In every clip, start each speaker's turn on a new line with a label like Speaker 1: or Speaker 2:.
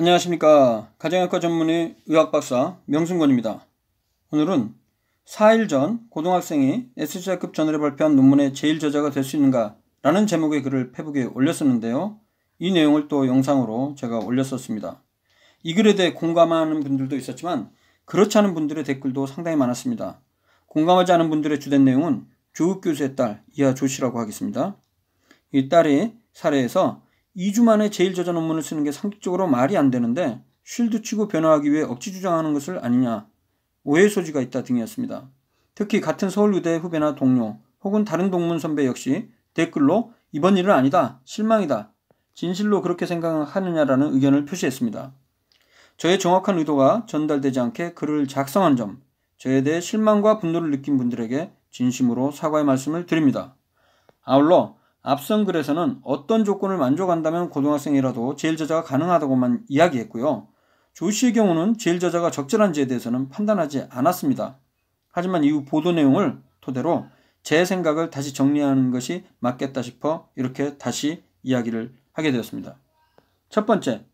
Speaker 1: 안녕하십니까. 가정의학과 전문의 의학박사 명승권입니다. 오늘은 4일 전 고등학생이 S자급 전후에 발표한 논문의 제1저자가 될 수 있는가 라는 제목의 글을 페북에 올렸었는데요. 이 내용을 또 영상으로 제가 올렸었습니다. 이 글에 대해 공감하는 분들도 있었지만 그렇지 않은 분들의 댓글도 상당히 많았습니다. 공감하지 않은 분들의 주된 내용은 조욱 교수의 딸 이하 조씨라고 하겠습니다. 이 딸이 사례에서 2주 만에 제일 저자 논문을 쓰는 게 상식적으로 말이 안 되는데 쉴드 치고 변화하기 위해 억지 주장하는 것을 아니냐, 오해 소지가 있다 등이었습니다. 특히 같은 서울의대 후배나 동료 혹은 다른 동문 선배 역시 댓글로 이번 일은 아니다, 실망이다, 진실로 그렇게 생각하느냐라는 의견을 표시했습니다. 저의 정확한 의도가 전달되지 않게 글을 작성한 점, 저에 대해 실망과 분노를 느낀 분들에게 진심으로 사과의 말씀을 드립니다. 아울러 앞선 글에서는 어떤 조건을 만족한다면 고등학생이라도 제일 저자가 가능하다고만 이야기했고요. 조 씨의 경우는 제일 저자가 적절한지에 대해서는 판단하지 않았습니다. 하지만 이후 보도 내용을 토대로 제 생각을 다시 정리하는 것이 맞겠다 싶어 이렇게 다시 이야기를 하게 되었습니다. 첫 번째,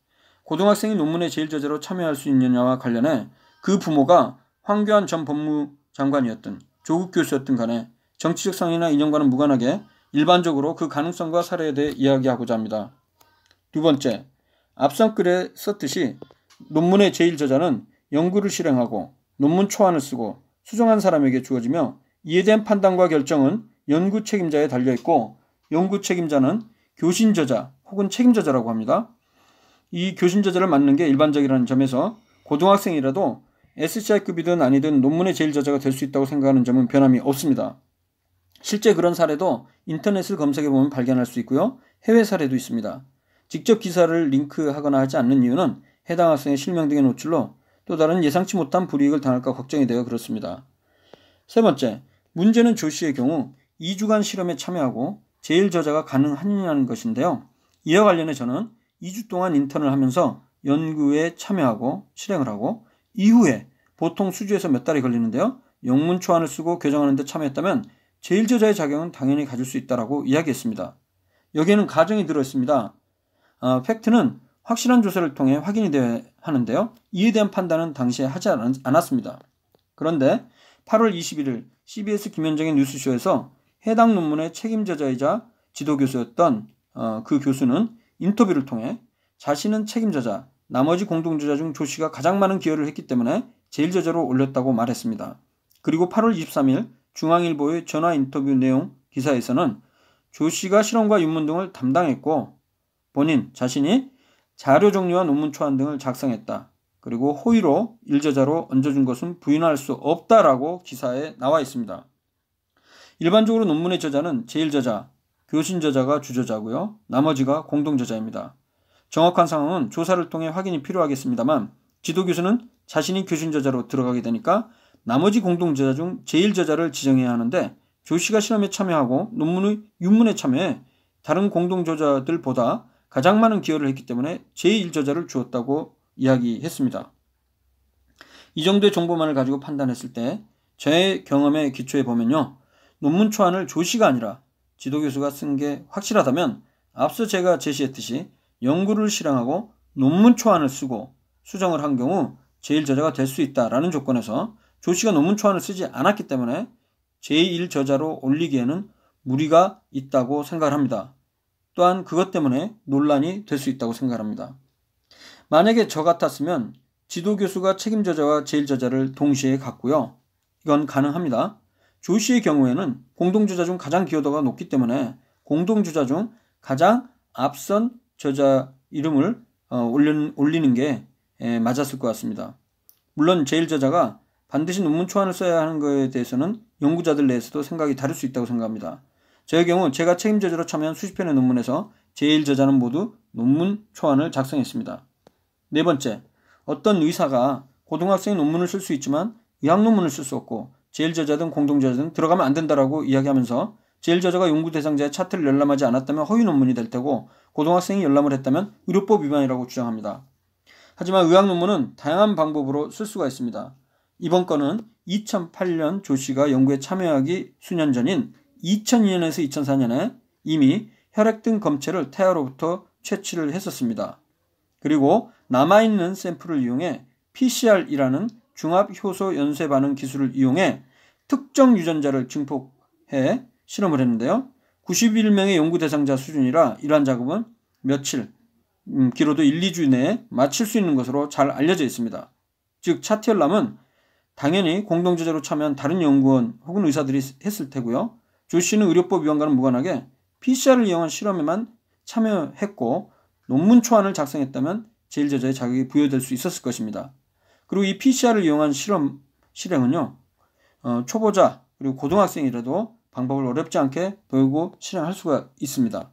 Speaker 1: 고등학생이 논문의 제일 저자로 참여할 수 있느냐와 관련해 그 부모가 황교안 전 법무장관이었던 조국 교수였던 간에 정치적 상의나 인연과는 무관하게 일반적으로 그 가능성과 사례에 대해 이야기하고자 합니다. 두 번째, 앞선 글에 썼듯이 논문의 제1저자는 연구를 실행하고 논문 초안을 쓰고 수정한 사람에게 주어지며 이에 대한 판단과 결정은 연구 책임자에 달려 있고 연구 책임자는 교신 저자 혹은 책임 저자라고 합니다. 이 교신 저자를 맡는 게 일반적이라는 점에서 고등학생이라도 SCI급이든 아니든 논문의 제1 저자가 될 수 있다고 생각하는 점은 변함이 없습니다. 실제 그런 사례도 인터넷을 검색해 보면 발견할 수 있고요. 해외 사례도 있습니다. 직접 기사를 링크하거나 하지 않는 이유는 해당 학생의 실명 등의 노출로 또 다른 예상치 못한 불이익을 당할까 걱정이 되어 그렇습니다. 세 번째, 문제는 조 씨의 경우 2주간 실험에 참여하고 제일 저자가 가능하느냐는 것인데요. 이와 관련해 저는 2주 동안 인턴을 하면서 연구에 참여하고 실행을 하고 이후에 보통 수주에서 몇 달이 걸리는데요. 영문 초안을 쓰고 교정하는 데 참여했다면 제1저자의 작용은 당연히 가질 수 있다라고 이야기했습니다. 여기에는 가정이 들어있습니다. 어, 팩트는 확실한 조사를 통해 확인이 되어야 하는데요. 이에 대한 판단은 당시에 하지 않았습니다. 그런데 8월 21일 CBS 김현정의 뉴스쇼에서 해당 논문의 책임저자이자 지도교수였던 어, 그 교수는 인터뷰를 통해 자신은 책임자자 나머지 공동저자 중 조 씨가 가장 많은 기여를 했기 때문에 제1저자로 올렸다고 말했습니다. 그리고 8월 23일 중앙일보의 전화 인터뷰 내용 기사에서는 조 씨가 실험과 윤문 등을 담당했고 본인 자신이 자료 정리와 논문 초안 등을 작성했다. 그리고 호의로 일저자로 얹어준 것은 부인할 수 없다라고 기사에 나와 있습니다. 일반적으로 논문의 저자는 제1저자, 교신 저자가 주저자고요. 나머지가 공동 저자입니다. 정확한 상황은 조사를 통해 확인이 필요하겠습니다만 지도 교수는 자신이 교신 저자로 들어가게 되니까 나머지 공동저자 중 제1저자를 지정해야 하는데 조 씨가 실험에 참여하고 논문의 윤문에 참여해 다른 공동저자들보다 가장 많은 기여를 했기 때문에 제1저자를 주었다고 이야기했습니다. 이 정도의 정보만을 가지고 판단했을 때 제경험에기초해 보면요. 논문 초안을 조 씨가 아니라 지도 교수가 쓴 게 확실하다면 앞서 제가 제시했듯이 연구를 실행하고 논문 초안을 쓰고 수정을 한 경우 제1저자가 될 수 있다라는 조건에서 조씨가 논문 초안을 쓰지 않았기 때문에 제1저자로 올리기에는 무리가 있다고 생각을 합니다. 또한 그것 때문에 논란이 될 수 있다고 생각합니다. 만약에 저 같았으면 지도교수가 책임저자와 제1저자를 동시에 갔고요 이건 가능합니다. 조씨의 경우에는 공동저자중 가장 기여도가 높기 때문에 공동저자중 가장 앞선 저자 이름을 어, 올리는, 게 맞았을 것 같습니다. 물론 제1저자가 반드시 논문 초안을 써야 하는 것에 대해서는 연구자들 내에서도 생각이 다를 수 있다고 생각합니다. 저의 경우 제가 책임저자로 참여한 수십 편의 논문에서 제일 저자는 모두 논문 초안을 작성했습니다. 네 번째, 어떤 의사가 고등학생이 논문을 쓸 수 있지만 의학 논문을 쓸 수 없고 제일 저자든 공동 저자든 들어가면 안 된다라고 이야기하면서 제일 저자가 연구 대상자의 차트를 열람하지 않았다면 허위 논문이 될 테고 고등학생이 열람을 했다면 의료법 위반이라고 주장합니다. 하지만 의학 논문은 다양한 방법으로 쓸 수가 있습니다. 이번 건은 2008년 조 씨가 연구에 참여하기 수년 전인 2002년에서 2004년에 이미 혈액 등 검체를 태아로부터 채취를 했었습니다. 그리고 남아있는 샘플을 이용해 PCR이라는 중합 효소 연쇄 반응 기술을 이용해 특정 유전자를 증폭해 실험을 했는데요. 91명의 연구 대상자 수준이라 이러한 작업은 며칠, 음, 길어도 1, 2주 내에 마칠 수 있는 것으로 잘 알려져 있습니다. 즉 차티엘람은 당연히 공동제재로 참여한 다른 연구원 혹은 의사들이 했을 테고요. 조 씨는 의료법 위원과는 무관하게 PCR을 이용한 실험에만 참여했고 논문 초안을 작성했다면 제일제자의 자격이 부여될 수 있었을 것입니다. 그리고 이 PCR을 이용한 실험 실행은요. 어, 초보자 그리고 고등학생이라도 방법을 어렵지 않게 배우고 실행할 수가 있습니다.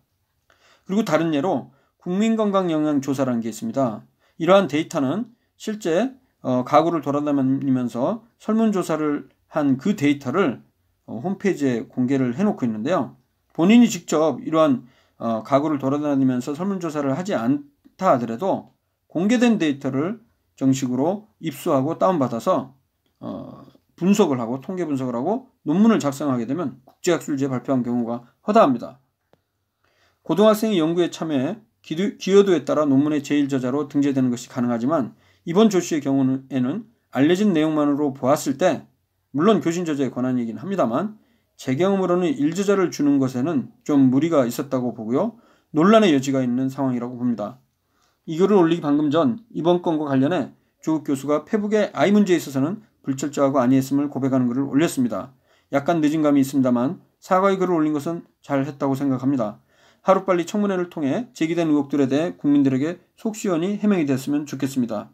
Speaker 1: 그리고 다른 예로 국민건강영양조사라는 게 있습니다. 이러한 데이터는 실제 어, 가구를 돌아다니면서 설문조사를 한 그 데이터를 어, 홈페이지에 공개를 해놓고 있는데요. 본인이 직접 이러한 어, 가구를 돌아다니면서 설문조사를 하지 않다 하더라도 공개된 데이터를 정식으로 입수하고 다운받아서 어, 분석을 하고 통계 분석을 하고 논문을 작성하게 되면 국제학술지에 발표한 경우가 허다합니다. 고등학생이 연구에 참여해 기여도에 따라 논문의 제1저자로 등재되는 것이 가능하지만 이번 조씨의 경우에는 알려진 내용만으로 보았을 때 물론 교신 저자의 권한이긴 합니다만 제 경험으로는 일저자를 주는 것에는 좀 무리가 있었다고 보고요. 논란의 여지가 있는 상황이라고 봅니다. 이 글을 올리기 방금 전 이번 건과 관련해 조국 교수가 페북의 아이 문제에 있어서는 불철저하고 아니했음을 고백하는 글을 올렸습니다. 약간 늦은 감이 있습니다만 사과의 글을 올린 것은 잘했다고 생각합니다. 하루빨리 청문회를 통해 제기된 의혹들에 대해 국민들에게 속시원히 해명이 됐으면 좋겠습니다.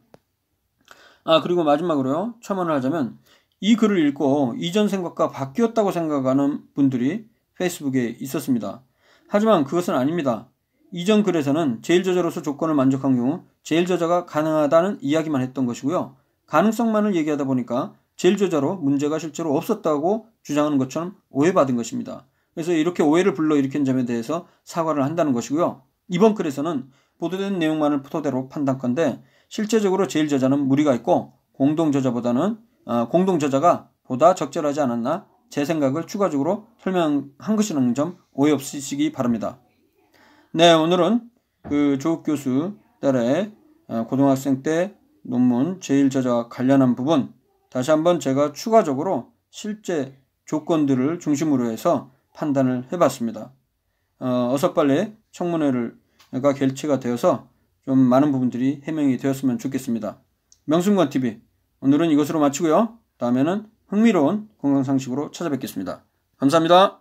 Speaker 1: 아, 그리고 마지막으로요. 첨언을 하자면 이 글을 읽고 이전 생각과 바뀌었다고 생각하는 분들이 페이스북에 있었습니다. 하지만 그것은 아닙니다. 이전 글에서는 제일 저자로서 조건을 만족한 경우 제일 저자가 가능하다는 이야기만 했던 것이고요. 가능성만을 얘기하다 보니까 제일 저자로 문제가 실제로 없었다고 주장하는 것처럼 오해받은 것입니다. 그래서 이렇게 오해를 불러일으킨 점에 대해서 사과를 한다는 것이고요. 이번 글에서는 보도된 내용만을 토대로 판단컨대 실제적으로 제일 저자는 무리가 있고 공동 저자보다는 어, 공동 저자가 보다 적절하지 않았나 제 생각을 추가적으로 설명한 것이라는 점 오해 없으시기 바랍니다. 네, 오늘은 그 조욱 교수 딸의 어, 고등학생 때 논문 제일 저자 관련한 부분 다시 한번 제가 추가적으로 실제 조건들을 중심으로 해서 판단을 해봤습니다. 어, 어서 빨리 청문회가 결체가 되어서 좀 많은 부분들이 해명이 되었으면 좋겠습니다. 명순관 TV 오늘은 이것으로 마치고요. 다음에는 흥미로운 건강 상식으로 찾아뵙겠습니다. 감사합니다.